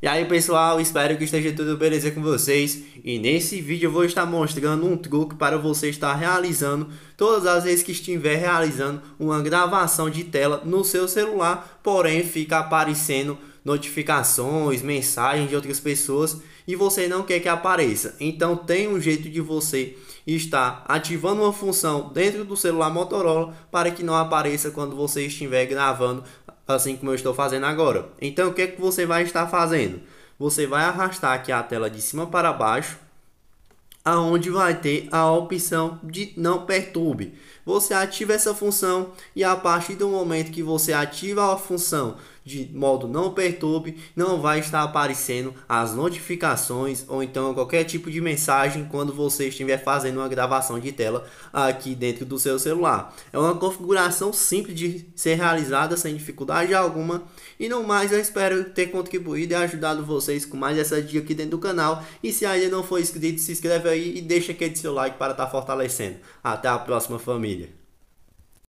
E aí pessoal, espero que esteja tudo beleza com vocês e nesse vídeo eu vou estar mostrando um truque para você estar realizando todas as vezes que estiver realizando uma gravação de tela no seu celular, porém fica aparecendo notificações, mensagens de outras pessoas e você não quer que apareça. Então tem um jeito de você estar ativando uma função dentro do celular Motorola para que não apareça quando você estiver gravando assim como eu estou fazendo agora. Então, o que é que você vai estar fazendo? Você vai arrastar aqui a tela de cima para baixo, aonde vai ter a opção de não perturbe. Você ativa essa função e a partir do momento que você ativa a função de modo não perturbe, não vai estar aparecendo as notificações ou então qualquer tipo de mensagem quando você estiver fazendo uma gravação de tela aqui dentro do seu celular. É uma configuração simples de ser realizada sem dificuldade alguma e não mais eu espero ter contribuído e ajudado vocês com mais essa dica aqui dentro do canal e se ainda não for inscrito se inscreve aí e deixa aquele seu like para estar tá fortalecendo. Até a próxima família.